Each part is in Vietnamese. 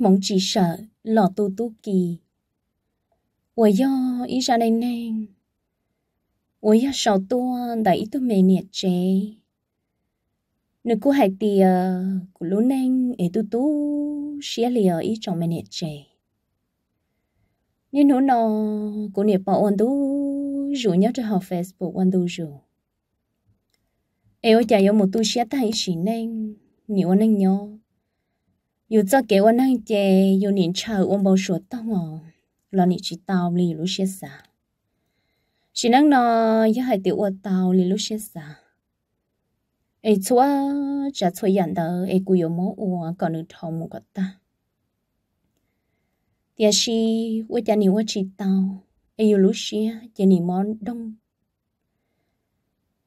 mong chỉ sợ lò tu tu kỳ. ủa yo ý ra nên nên. ủa yo sao tu đã ý tu mê nhiệt chế. Nếu cô hãy tìa, cô lúc nên ý tu tu xía lìa ý chồng mê nhiệt chế. Nên hữu nọ cô nhiệt bảo ôn tu rủ nhớ cho họ Facebook ôn tu rủ. Ê ôi chả yếu một tu xía thay hãy xỉ nên, nhiều ôn anh nhau. 有做给我那节有年潮，我冇说到哦，老你知道你有些啥？是那呢，也还得我到你有些啥？哎，错啊，这错人的，哎，古有冇我搞你头木个哒？但是我家里我知道，哎，有有些家里冇懂，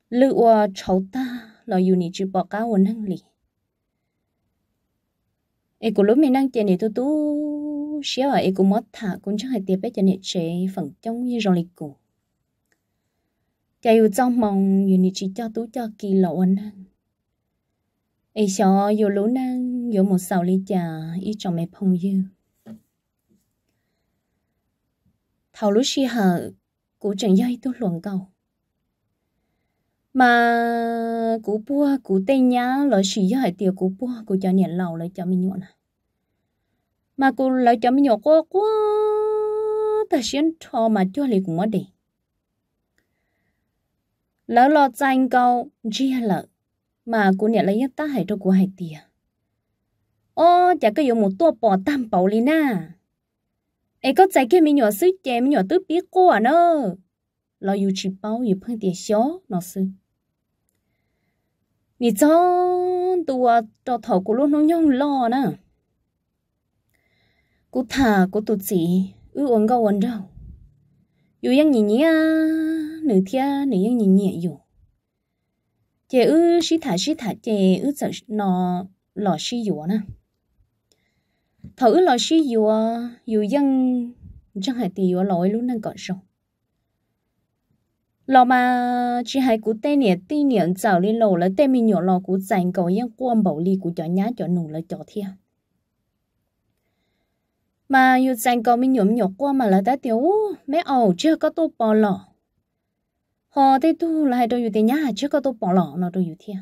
你我吵大，老有你只报告我能力。ấy cũng lúc mình đang chơi này tôi tú xíu à ấy cũng mất thả cũng chẳng hề tiếp bé chơi này chơi phần trong như rồi lịch cổ chạy ở trong mong như này chỉ cho tú cho kỳ lộ anh ấy sợ dù lũ nang dù một sầu ly trà ý chồng mẹ phong dư thảo lúc xí hả cũng chẳng dây tôi luận cầu mà cú bua cú tây nhá lỡ xì với hải tiều cú bua cú cho nhện lầu lấy cho mình nhọn à mà cú lấy cho mình nhọn quá quá ta xuyên thò mà cho lấy cũng mất đi lỡ lo tranh câu chia lợ mà cú nhện lấy ta hải cho cú hải tiều ô chả có dùng một tua bò tam bảo lý na ấy có chạy kia mình nhọn sức chè mình nhọn tứ biết cô à nơ lo yêu chỉ bao yêu phân tiền xó nó sư vì cho tua, cho thầu của lúc nó nhông lo nè cú thả cú tụt chỉ ư uống gâu uống đâu dù yang nhìn nhỉ nữ thia nữ yang nhìn nhẹ dù chị ư xí thả xí thả chị ư sợ nó lò xí dù nè thầu ư lò xí dù dù yang chẳng hại tì dù lỗi luôn năng còn sâu lò mà chỉ hai cú tên nè tin nè chào lên lò là tên mình nhỏ lò cú dành cầu yên quan bảo ly cú cho nhá cho nụ là cho thiên mà yêu dành cầu mình nhổm nhổ qua mà là ta tiểu mẹ ẩu chưa có tô bỏ lọ họ thế tu là hai đôi yêu tiền nhá chưa có tô bỏ lọ nó đôi yêu thiên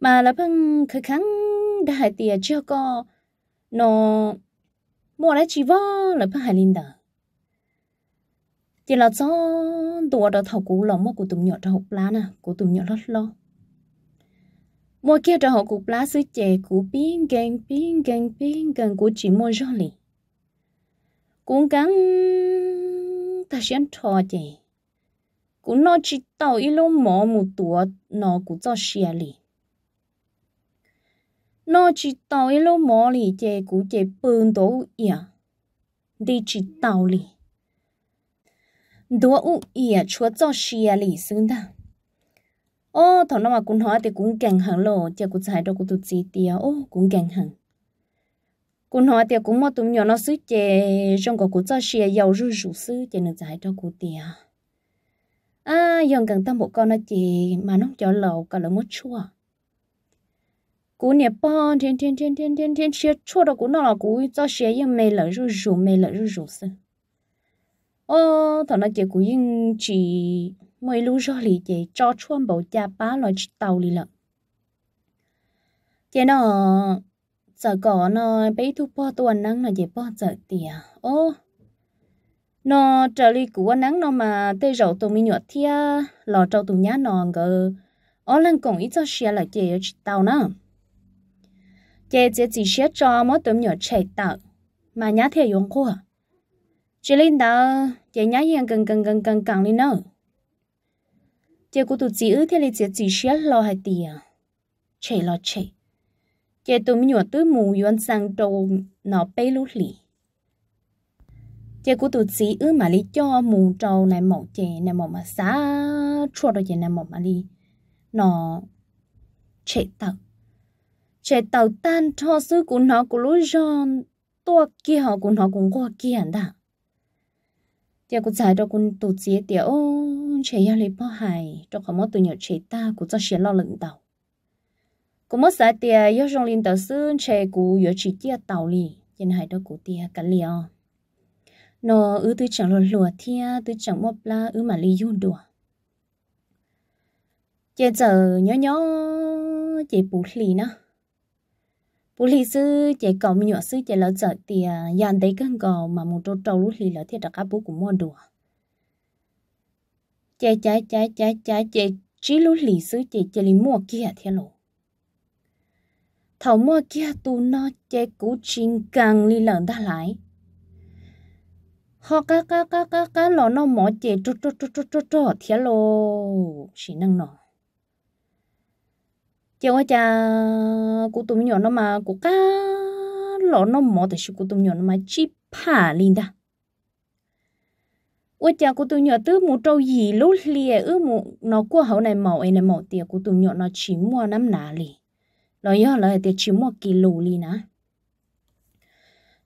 mà là phân khởi kháng đại tiền chưa có nó mua lại chỉ vó là phân hai linh đời chỉ là cho tuổi đó thầu cũ lòng mua của tụm nhỏ cho học lá nè của tụm nhỏ rất lo mua kia cho học của lá xứ chè cũ biến gang biến gang biến gang của chỉ mua rõ lì cũng gắng ta sẽ cho chè cũng nó chỉ tàu ít lâu mỏ một tuổi nó cũng cho xe lì nó chỉ tàu ít lâu mỏ lì chè cũ chè bưng tổ ỉa đi chỉ tàu lì đua u ỉa chúa cho xia lì xứng ta ô thằng nào mà cũng hỏi thì cũng càng hàng lộ chứ cũng giải đâu cũng tụt gì tiệt ô cũng càng hàng. cũng hỏi thì cũng mà tụi nhỏ nó xứ chè trong có cuộc cho xìa giàu rú rú xứ chè nên giải đâu cũng tiệt à dòng gần tâm bộ con nó chè mà nó cho lầu cả là mất chua cú nè bon thiên thiên thiên thiên thiên thiên chia chua đó cú nó là cú cho xìa yên mê lỡ rú rú mê lỡ rú rú xứ ô ờ, thằng nó chỉ cũng yên chỉ mấy lúc rồi thì chỉ cho chuông bảo cha bá lo tàu đi lận chị nó giờ có nó bé thu po tuần nắng là chị po giờ tìa ô à? nó trở đi của nắng nó mà tê rậu tụi mình nhọt thia lò trâu tụi nhá nó ngờ ó lần cũng ít cho xe là chị tàu nữa chị chị chỉ xe cho mỗi tụi nhỏ chạy tàu mà nhá theo dùng cô chị linh đó, chị nhá yên gần gần gần gần gần đi nữa chị cũng tụt chị ư thế chữ chị chỉ lo hay tiền à? chị lo chị chị tụi mình nhỏ tới mù yuan sang đầu nó bay lú lì chị cũng tụt chị ư mà lý cho mù trâu này mỏ chị này mỏ mà xa, chua rồi chị này mỏ mà lý nó chị tao chị tao tan cho sư của nó của lối giòn tua kia họ của nó cũng qua kia hẳn đã giờ cũng giải đâu cũng tổ chức tiểu chế yêu lấy bao hài cho không mất tụi nhỏ chế ta cũng cho chế lo lận đầu cũng mất giải tiền yêu trong linh tàu sư chế cũ yêu chỉ chia tàu lì trên hai đó cũng tiền cả liều nó ứ tư chẳng lừa lừa thia tư chẳng mất la ứ mà li yun đùa chế giờ nhỏ nhỏ chế bù lì nữa bố lì sư chỉ cầu mình nhỏ sư chỉ là giờ thì dàn đấy cần có mà một trâu trâu lúc thì là thiệt là các bố cũng mua đồ, chị chị chị chị chị chị chỉ lúc lì sư chị chỉ lì mua kia thiệt lộ thầu mua kia tu nó chị cú chín càng lý lợn ta lại họ cá cá cá cá cá lò nó mỏ trâu trâu trâu trâu trâu trâu thiệt lộ chỉ năng nó chị ơi cha cụ tụi nhỏ nó mà cụ cá lọ nó mỏ thì cụ tụi nhỏ nó mà chỉ phá lên đó. ôi cha cụ tụi nhỏ tứ mù trâu gì lú lìa ư một nó qua hậu này mỏ ấy này mỏ tiệt cụ tụi nhỏ nó chỉ mua năm nà lì rồi giờ là tiệt chỉ mua kilo lì nà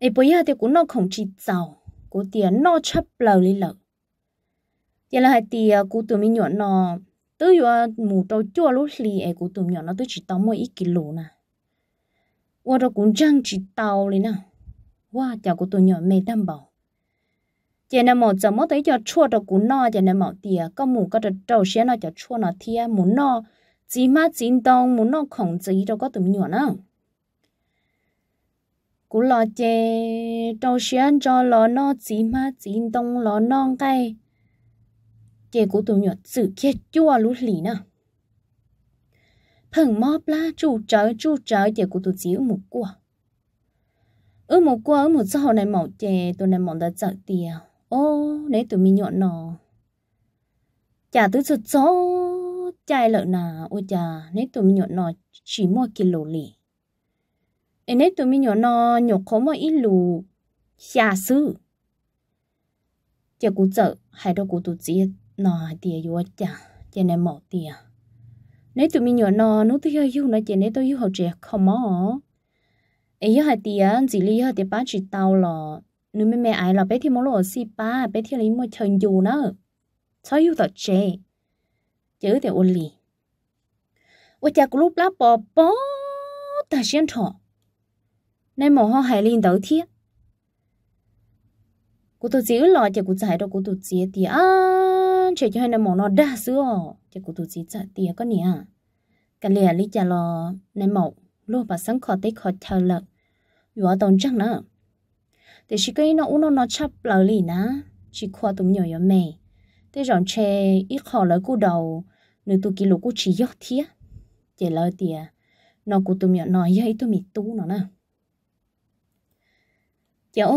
ấy bây giờ tiệt cũng nó không chỉ giàu cụ tiệt nó chấp lời lì lợ giờ là tiệt cụ tụi nhỏ nó tôi vừa mù trâu chua lúc lì ai cũng tụi nhỏ nó tôi chỉ tao mỗi ít kilo nè qua đó cũng chẳng chỉ tao lên nè qua chào cũng tụi nhỏ mê đảm bảo giờ nè một giờ mới thấy cho chua đó cũng no giờ nè mạo tìa có mù có được trâu xe nó cho chua nó thia mù no chỉ má chỉ đông mù no không chỉ đâu có tụi nhỏ nè cũng lo chê trâu xe cho lo no chỉ má chỉ đông lo non cái chế của tụi nhỏ sự kia chua lì nè phần móp lá chú trời chú trời chế của tụi chiếu một quả ở một quả ở một sau này mỏ chè tụi này mỏ đã chợ tiền ô đấy tụi mình nhọn nọ chả tụi sụt gió chai lợn nà ôi chà nếu tụi mình nhọn nọ chỉ mua kilo lì em nếu tụi mình nhọn nọ nhột khó mua ít lù xà sư chả cụ chợ hay đâu cụ tụi chết nó tiền vô chả cho nên mỏ tiền nếu tụi mình nhớ nó nó tôi yêu nó cho nên tôi yêu học trẻ không mỏ ấy hai tiền chỉ lý hai tiền ba chỉ tao lọ nếu mẹ mẹ ai là bé thì mỏ lọ si ba bé thì lấy mua chân dù nữa sao yêu thật trẻ chứ thì ôn lì ôi cha của lúc lá bò ta xem thọ nên mỏ hoa hải linh đầu thiết của tôi chỉ lo cho của giải đâu của tôi chỉ thì chơi cho hai nó mỏ nó đa sữa chứ cụ tụi chị sợ tiền có nè cái lẻ lý trả lo nên mỏ lô bà sáng khó tết khó thờ lợt vừa tồn chắc nữa Thế chỉ cái nó uống nó nó chấp lỡ lì ná chỉ khoa tụi nhỏ nhỏ mẹ thế rọn chè ít khó lỡ cụ đầu nửa tụi kỷ lục cụ chỉ giọt thía chỉ lỡ tiền nó cụ tụi nhỏ nói dây tụi mít tú nó nè cháu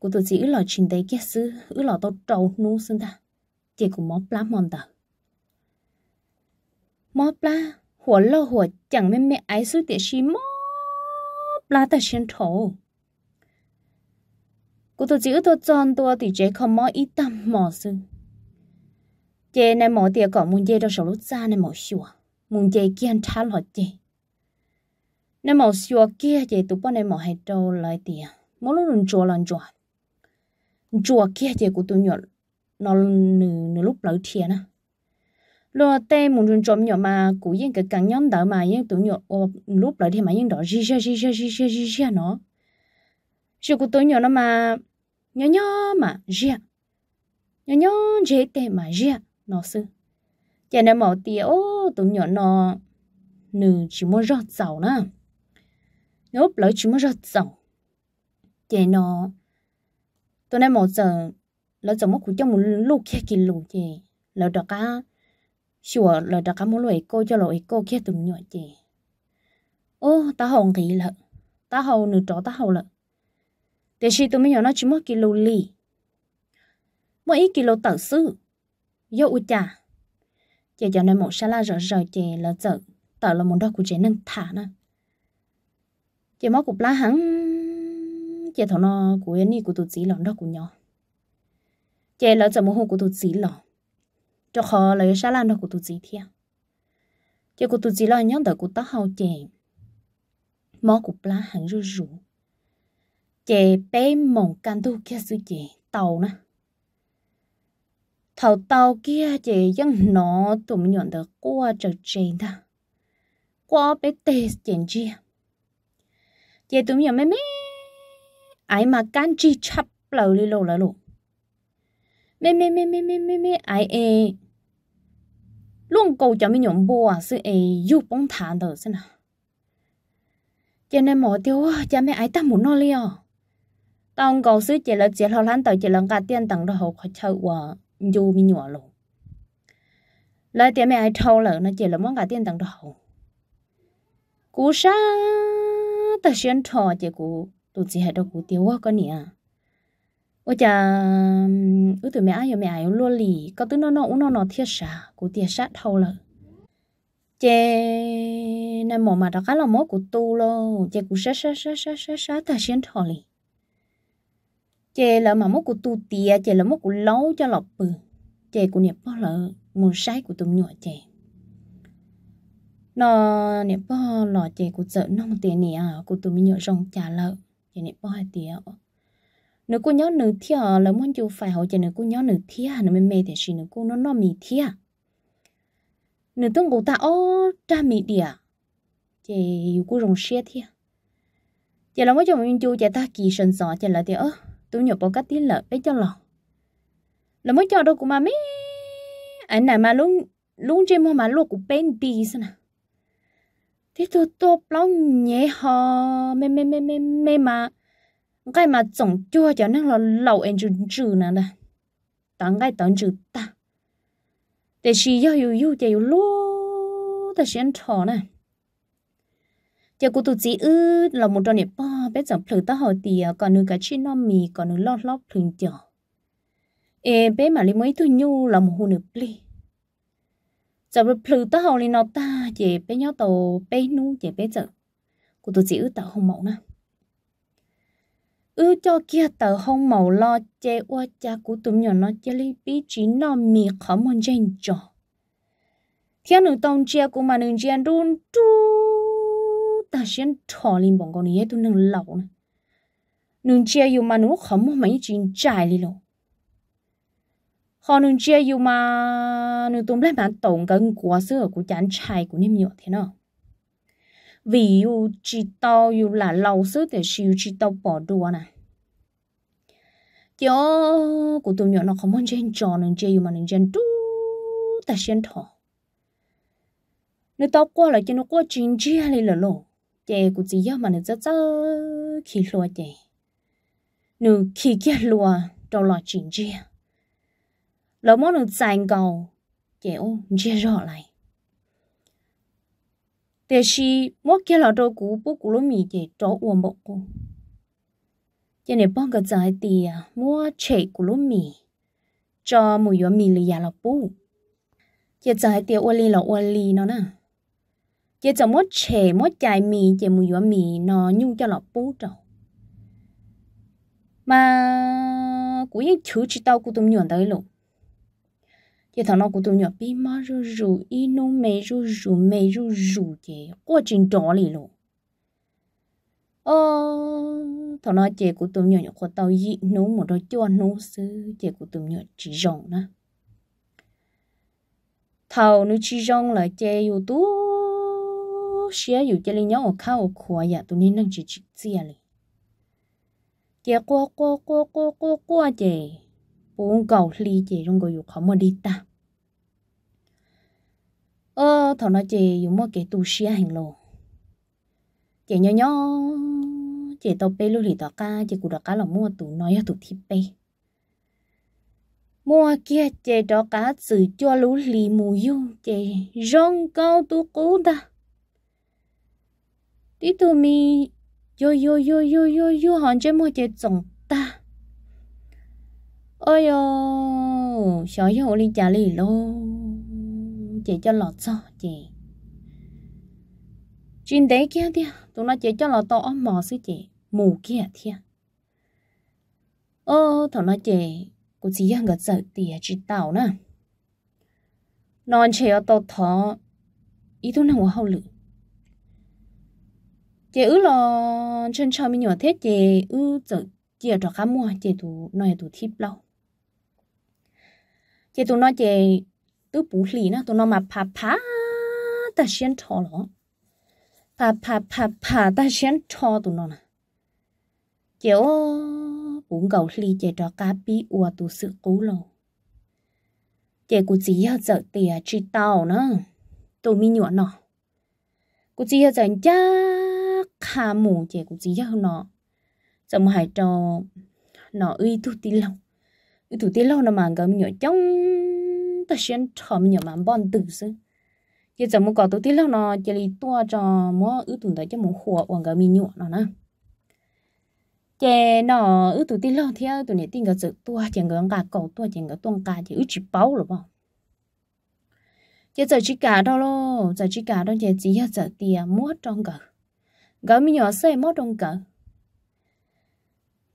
cụ tụi chị ứ lò chuyện đấy kia sư ứ lò tao trâu nu xưng ta chỉ cũng mót plá mòn tờ. Mót plá, หัวโลหัวจังไม่ไม่ไอสู้เตียชีม้อปลาแต่เชียนโถกูตัวจิ๋วตัวจอนตัวติเจคอมมออีตัมหมอซึ่งเจในหมอเตียก่อมุนเจเราสรุปจาในหมอชัวมุนเจเกียนท้าหลอดเจในหมอชัวเกียเจตุปในหมอให้โตเลยเตียมอลุนจัวลันจัวจัวเกียเจกูตุนหยด nó nửa nửa lúc lỡ thiệt nè lo tê muốn chọn chọn nhỏ mà cú yên cái càng nhóm đỡ mà yên tụi nhỏ lúc lỡ thì mà yên đó gì ra gì ra gì ra gì nó chứ cú tụi nhỏ nó mà nhỏ nhỏ mà gì à. nhỏ nhỏ dễ tê mà gì à, nó sư cho nên mỏ tía ô tụi nhỏ nó nửa chỉ muốn rót dầu nè lúc lỡ chỉ muốn rót dầu cho nó tụi nó một giờ nó giống một trong một lúc kia kì lù chị lỡ đó cả sửa lỡ đó cả một loại cô cho loại cô kia từng nhọ chị ô ta hồng thì lợ ta hầu nửa chỗ ta hầu lợ thế khi tôi mới nhỏ nó chỉ một kilo lì mỗi ít kilo tẩu sư yo u cha chị cho nên một la rỡ rỡ chị lỡ giờ tẩu là một đó của chị nâng thả nè chị mất cục lá hắn chị thằng nó của anh ấy của tôi chỉ là đó của nhỏ chế là cho mua hồ của tụi chị lọ cho khó lấy sa lan đó của tụi chị thia chế của tụi chị lo nhóm đợi của tao hậu chế mó của lá hàng rú rú chế bé mỏng can tu kia sư chế tàu nè thầu tàu kia chế dân nó tụi mình nhận được qua trở trên ta qua bé tê chèn chia chế tụi mình mấy mấy ai mà can chi chắp lầu đi lô lầu lô mẹ mẹ mẹ mẹ mẹ mẹ mẹ ai ê luôn cầu cho mình nhộn bùa sự ê giúp bóng thản đầu xem nào cho nên mỏ tiêu cha mẹ ai ta muốn nó liền tao cầu sự chỉ là chỉ là lăn tàu chỉ là cả tiền tặng đâu khó chịu quá dù mình nhỏ luôn lại tiền mẹ ai thâu lợ nó chỉ là món cả tiền tặng đâu cú sa ta xuyên thò chỉ cú tụi chỉ hệ đâu cú tiêu quá có cha cứ tụi mẹ ai mẹ ai luôn lì có tứ nó nó uống nó nó thiệt sả của thiệt sả thâu lợ chè nên mỏ mà đó cá là mỏ của tu lo, chè của sá sá sá sá sá sá ta xuyên thọ lì chê là mà mỏ của tu tiệt chè là mỏ của lâu cho lọc bự chè của niệm bò lợ muốn sai của tụm nhỏ chè, nó niệm bò lọ chè của chợ nông tiền nè của tụm mình nhỏ rong trả lợ chê niệm bao hai tiền nếu cô nhớ nữ thia là muốn chịu phải hỗ trợ nếu cô nhớ nữ thia nó mới mê thì chỉ nếu cô nó nó mì thia nếu tôi cô ta ô ta mì đi à chị yêu cô rồng xe thia chị là mới chồng mình chịu chị ta kỳ sần sọ chị là thì ơ tôi nhớ bao cách tiến lợi đấy cho lòng là mới cho đâu cũng mà mấy anh này mà luôn luôn chơi mua mà luôn cũng bên đi sao nào thế tôi tôi bao nhẹ ho mê mê mê mê mê mà cái mà chồng chua cho nên là lâu em chữ chữ nè đó, tao cái tao chữ ta để chỉ yêu yêu yêu chỉ yêu lú ta sẽ ăn thọ nè giờ cô tụi chị ư là một trong này ba bé chồng phơi tao hỏi thì còn nữa cái chi nó mì còn nữa lót lót phơi chồng ê bé mà lấy mấy thứ nhu là một hồn nửa pli giờ rồi phơi tao hỏi lên nó ta chỉ bé nhớ tàu bé nu chỉ bé chồng cô tụi chị ư tao không mộng nè ư cho kia tờ không màu lo che qua cha của tụi nhỏ nó chê li bí chỉ nó mì khó môn trên cho. thiên nữ tông chia của mà nữ chia đun tu ta xuyên thò lên bọn con này tụi nương lâu này nữ chia yêu mà nữ khó môn mấy chuyện trải li lộ họ nữ chia yêu mà nữ tụi lại mà tổng gần quá xưa của chán trai của niêm nhựa thế nào vì u chỉ to u là lâu sức thì siêu chỉ to bỏ đùa nè cho của tụi nhỏ nó không muốn chơi trò nên chơi mà nên chơi đu ta chen thọ nếu tao qua lại cho nó qua chuyện chia lại là lộ chơi của chị mà nên rất rất khi lúa chơi nếu khi kia lúa đâu là chuyện chia lỡ món nó dành cầu chơi ô chia rõ lại 但是我看了这古不古罗米的找我木古，今年帮个在地啊，我吃古罗米，这没有米里亚了不，这在地我里了我里了呢，这怎么吃么在米这没有米呢，用叫了不着，嘛古人求知道古都用得了。thì thằng nó cũng tự nhỏ bị mà rù rù y nô mê rù rù mê rù rù kì quá trình trò lì lộ ờ thằng nó chị cũng tự nhỏ nhỏ của tao dị nô một đôi cho nó sư chị cũng tự nhỏ chỉ rộng nè thầu nó chỉ rộng là chị yêu tú xía yêu chị lên nhau ở khao ở tụi nên năng chỉ chỉ chia lì chị qua qua qua qua qua qua chị bốn cầu li chỉ trong cái dục không mà đi ta ờ thằng nó chỉ dùng một cái tu sĩ hành lộ chỉ nhỏ nhỏ chỉ tao bê lưu thì tao cá chỉ cụ đó cá là mua tụ nói tụ thịt bê mua kia chỉ đó cá sử cho lũ lì mù yêu chỉ rong cao tu cố ta tí tụi mi yo yo yo yo yo yo hòn chơi mua chỉ trồng ôi ô sợ với hộ trả lì lô chị cho lọ sao chị chuyện đấy kia đi tụi nó chị cho lọ to ấm mò sư chị mù kia thia ô thằng nó chị cũng chỉ ăn cái giờ tiền chỉ tàu nè non chị ở tàu thọ ý tôi nào hậu lự chị ứ lo chân cho mình nhỏ thế chị ứ giờ chị ở trọ cá mua chị tụi nói tụi thiếp lâu chị tụi nó chị tứ bù lì nó tụi nó mà phá phá ta xuyên trò lọ phá phá phá phá ta xuyên trò tụi nó nè chị ô bún gầu lì chị cho cá bí ua tụ sự cú lò chị cũng chỉ giờ giờ tiền chỉ tao nữa tụi mi nhuận nọ cũng chỉ giờ giờ cha khà mù chị cũng chỉ giờ nó giờ mà hãy cho nó uy tu tí lòng tụi tiên lâu nó mà ngầm nhỏ chống ta xuyên thầm nhỏ mà bọn tử sư giờ giờ mua có tụi tiên lâu nó chỉ lì tua cho mua ư tụi tới cho mua khổ hoàng ngầm mi nhọ nó nè chè nó ư tụi tiên lâu theo tụi này tin cái sự tua chỉ ngưỡng cả cầu tua chỉ ngưỡng tuông cả chỉ ư chỉ bao rồi bao giờ giờ chỉ cả đó lo giờ chỉ cả đó giờ chỉ giờ tiền mua trong cờ gạo mi nhỏ xây mua trong cờ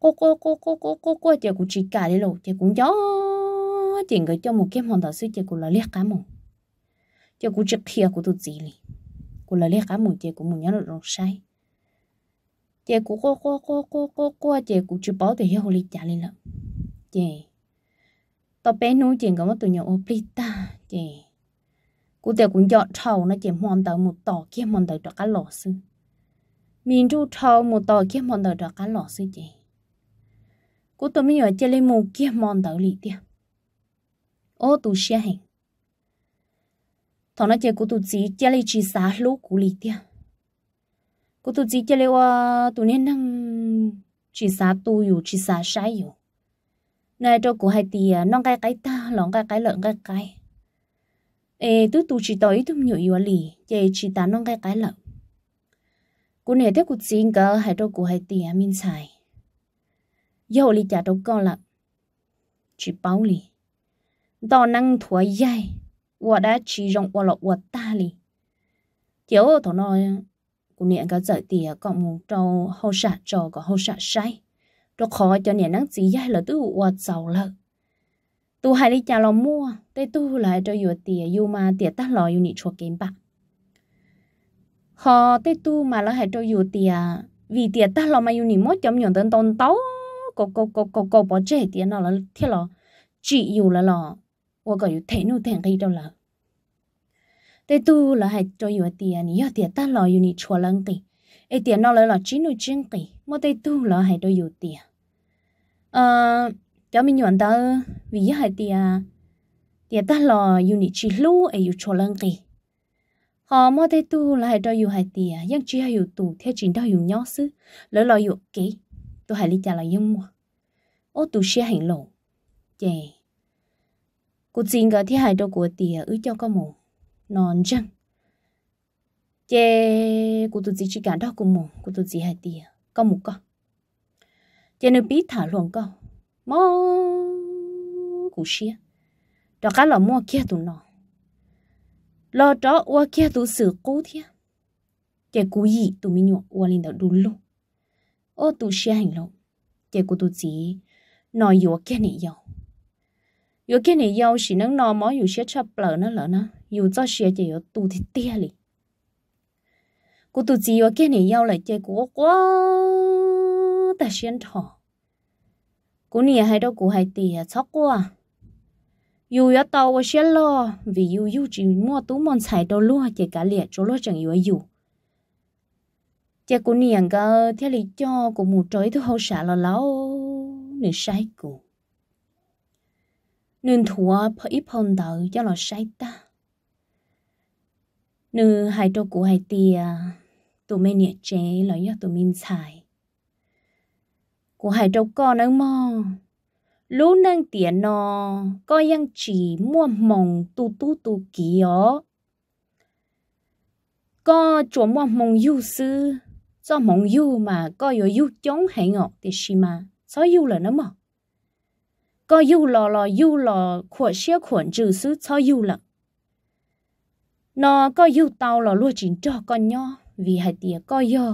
cô cô cô cô cô cô cô chị cũng chỉ cả đi lộ chị cũng gió chị người cho một kiếm hoàn thảo sư chị cũng là liếc cá mù chị cũng trực kia của tụi gì lì cũng là liếc cá mù chị cũng muốn nhớ được rồi sai chị cũng cô cô cô cô cô cô chị cũng chưa bỏ từ hiệu lý trả lên lắm chị tao bé nuôi chị có một tuổi nhỏ ta, chị cô tiểu cũng dọn trầu nó chị hoàn thảo một tỏ kiếm hoàn thảo cho cá lọ sư mình chú trầu một tỏ kiếm hoàn thảo cho cá lọ sư chị cô tôi mới ở chơi lên mù kia mòn tàu lì tia ô tù xe hình thằng nó chơi cô tôi chỉ chơi lên chỉ xả lỗ cú lì tia cô tôi chỉ chơi lên qua tụ nên năng chỉ xả tu dù chỉ xả sai dù này cho cô hai tia non cái cái ta lỏng cái cái lợn cái cái ê tứ tụ chỉ tới tụm nhựa dù lì chơi chỉ ta non cái cái lợn cô này thấy cô chỉ cả hai cho cô hai tia min xài yêu li trả đâu con là chỉ bảo li đó năng thua dây 我 đã chỉ cũng có một rộng 我了我大哩，结果他那姑娘个在地啊，讲木招好傻招个好傻晒，都 khó cho nên năng chỉ dạy là giàu lợ. Tu hai đi cha lo mua, tây tu lại cho vừa tiền yêu mà tiền ta lo yêu nị chua kiếm bạc. Họ tây tu mà lo hai cho vừa tiền vì tiền ta lo mà yêu nị mốt chấm nhọn tên tôn tấu cô cô cô cô cô bỏ chế tiền nó là thế là chỉ yêu là là và có yêu thế nu thế cái đó là thế tu là hay cho yêu tiền nhớ tiền ta lo yêu này chua lăng tiền ấy tiền nó là lo chỉ nu chính tiền mà thế tu là hay cho yêu tiền à cho mình nhận tới vì hay tiền tiền ta lo yêu này chỉ lu ấy yêu chua lăng tiền họ mà thế tu là hay cho yêu hay tiền nhưng chỉ hay yêu tu theo chính đó yêu nhớ xứ, lỡ lo yêu kỹ tôi hãy lý trả lời nhưng ô tụ xe hành lộ chè cô xin gỡ thế hại đồ của tìa ứ cho con mù non chăng chè cô tụ chỉ chỉ cả đó của mù cô tụ chỉ hại tìa con mù con chè nó biết thả luồng con mò cô xe đó cá là mua kia tụ nó lo đó qua kia tụ xử cố thế chè cú gì tụ mình nhọ qua lên đó đúng luôn ô tu xe hành lộ chế của tu chỉ nói dùa kia này dầu dùa kia này dầu chỉ nâng nó mó dù xe chấp lỡ nó lỡ nó dù cho xe chỉ dùa tu thì tia lì của tu chỉ dùa kia này dầu lại chế của quá ta xuyên thọ của nè hay đâu của hay tì à, hay quá dù ya tàu và xe lo vì dù dù chỉ mua tú mòn chạy đâu luôn chế cả liệt chỗ lo chẳng dù dù giờ cũng niềng cơ theo lý do của một trời thứ hậu xả là lão nửa sai cụ nên thua phải ít hôn tờ cho là sai ta nữ hai trâu của hai tia tụi mình nhẹ chế là do tụi mình xài của hai trâu con nữa mò lũ nâng tiền nó coi yang chỉ mua mồng tu tu tu kì ó có chỗ mua mồng yêu sư do mong yêu mà có yêu yêu chống hay thì xì mà sao yêu là nó mà có yêu lò lò yêu lò khuẩn xia khuẩn trừ sao yêu là nó có yêu tao lò lúa chín cho con nhó vì hai tía có yêu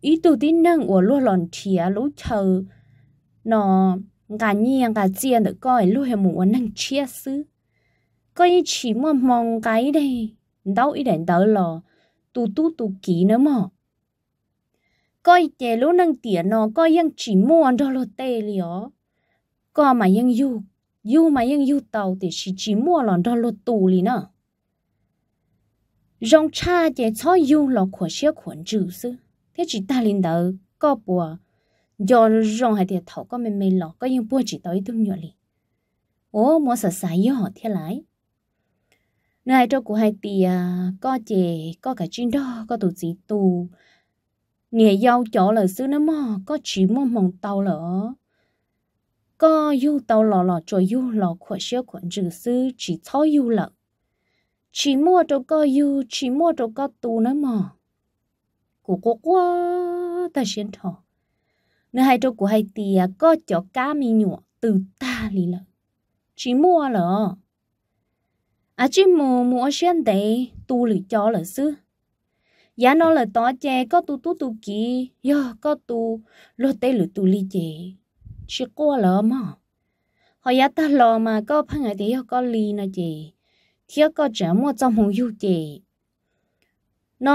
ý tụ tí năng của lúa lòn thía lũ chờ nó cả nhiên cả chia được coi lúa hay muốn năng chia sứ coi chỉ mong cái đây đâu ý đến đỡ lò tu tu tu kỹ nữa mà coi tê lô nâng tiền nó coi yang chỉ mua ăn đó lô tê ó có mà yang yêu yêu mà yang yêu tàu thì chỉ chỉ mua lòn đó lô tù li nè rong cha tê cho yêu lò của xe khuẩn chữ sư thế chỉ ta lên đầu có bùa do rong hay tê thầu có mềm mềm lò có yang bùa chỉ tới tương nhọ li ô mua sợ sài yêu họ thế lại nơi cho của hai tìa à, có chè có cả chuyên đó có tù chỉ tù nghề giàu chỗ là xứ nó mò có chỉ mò mong tàu lỡ có yêu tàu lò lò cho yêu lò của xíu của trừ xứ chỉ thó yêu lợ chỉ mua cho có yêu chỉ mua cho có tù nó mò cố cố quá ta xuyên thọ nơi hai chỗ của hai tìa có chỗ cá mi nhụa từ ta lì lợ chỉ mua lợ à chỉ mua mua xuyên đấy tu lì cho lợ xứ giá nó là to chè có tu tu tu kì yo có tu lo tế lử tu li chè chỉ qua lỡ mà họ giá ta lo mà có phải ngày thì có li nè chè thiếu có chả mua trong hồ yêu chè nó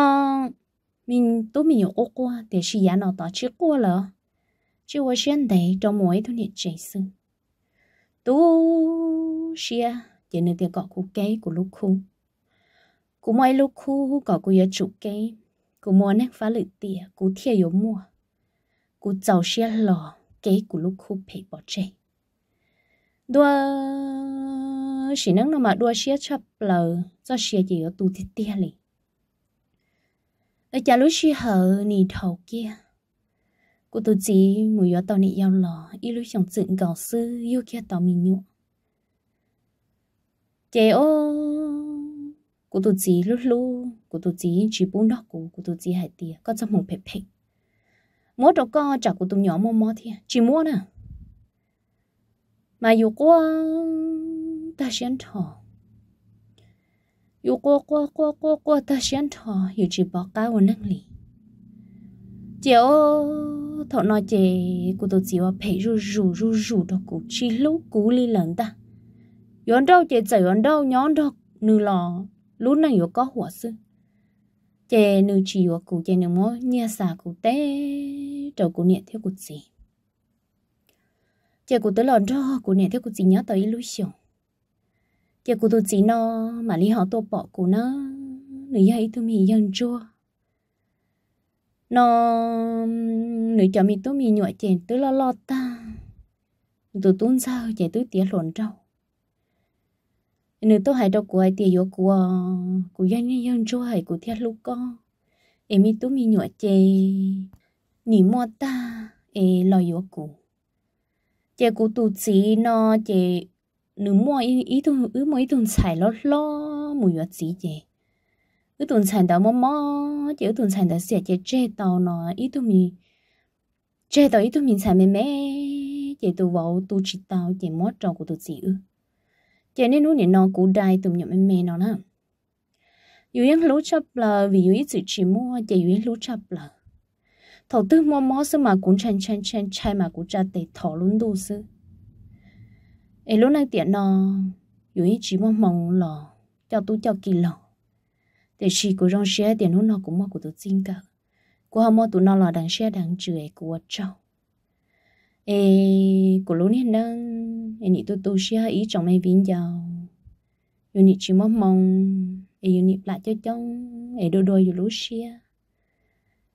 mình tố mình ô qua để xí giá nó to chỉ qua lỡ chỉ qua xuyên đấy trong mỗi thôi này chè sư tú xia chỉ nên tiền cọ cái của lúc khu cú mua lúc khu có cú yếu chủ kế cú mua nét phá lự tìa cú thiê yếu mua cú giàu xe lò kế cú lúc khu phê bỏ chê đua chỉ nắng nó mà đua xe chập lờ do xe chỉ ở tù thịt tia lì ở chả lúc xe hở nì thầu kia cú tôi chỉ mùi gió tàu nị giao lò y lúc chồng dựng cầu sư yêu kia tàu mình nhụ chế ô cô tu chỉ lúc lúc cô tu chỉ chỉ bún đó cô cô tu chỉ hai tia có trong mông phê phê mỗi đầu co chả cô tu nhỏ mò mò thì chỉ mua nè mà yêu qua ta xuyên thọ yêu qua qua qua qua qua ta xuyên thọ yêu chỉ bỏ cái của năng lý chiều thọ nói chè cô tu chỉ qua phê rù rù rù rù đó cô chỉ lúc cú li lần ta yon đâu chè chảy yon đâu nhón đâu nửa lò lúc này có hỏa sư chè nữ chỉ của cụ chè nương mối nhà xà cụ té trầu cụ niệm theo cụ gì chè cụ tới lòn cho cụ niệm theo cụ gì nhớ tới lui xỉu chè cụ tôi chỉ nó mà lý họ tôi bỏ cụ nó nữ dây tôi mì dân chua nó nữ cho mì tôi mì nhọ chè tôi lo lo ta tôi tuôn sao chè tôi tía lòn trâu nếu tôi hay đâu của ai tiền yếu của của dân nhân dân chúa hay của thiên lúc con em mi tú mi nhựa chê nỉ mua ta ê lo yếu của chê của tụ chỉ nó chê nếu mua ý ý tuần ý mua ý tuần xài lo lo mùi nhựa chỉ chê ý tuần xài đó mò mò chê ý tuần xài đó xẻ chê chê tàu nó ý tụ mi chê tàu ý tụ mi xài mẹ mẹ chê tụ vào tụ chỉ tàu chê mót trò của tụ chỉ ư chỉ nên nút nó cú đai tụm nhộm em mẹ nó nè dù yên lú chấp là vì dù ít sự chỉ mua chỉ dù yên lú chấp là thầu tư mua mua sư mà cũng chen chen chen chai mà cũng cha tệ thọ luôn đủ sư ấy lúc này tiện nó dù ít chỉ mua mong lò cho tôi cho kỳ lò để chỉ của rong xe tiền lúc nó cũng mua của tôi xin cả của họ mua tụ nó là đằng xe đằng chửi của cháu ê của lúc này nâng em nị tu tu xia ý chồng mày vĩnh giàu yêu nị chỉ mong mong em yêu nị lại cho chồng em đôi đôi yêu lú xia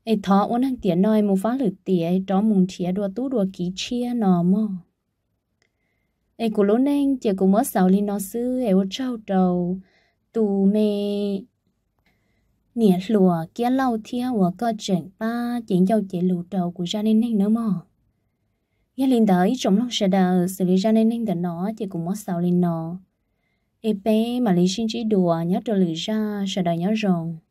em thọ uốn hàng tiền nói mù phá lử tiền đó mùng thía đua tú đua ký chia nò mò em cô lớn nên chị cô mới sáu lên nó sư em trao trầu, tu mẹ nịa lùa kia lâu thia của có chuyện ba chuyện giao chạy lù đầu của gia đình nên nữa mò ya linh tới trong lòng sẽ đờ xử lý ra nên nên đỡ nó thì cũng mất sao linh nó ép mà lý sinh chỉ đùa nhớ trở lử ra sẽ đợi nhớ rồng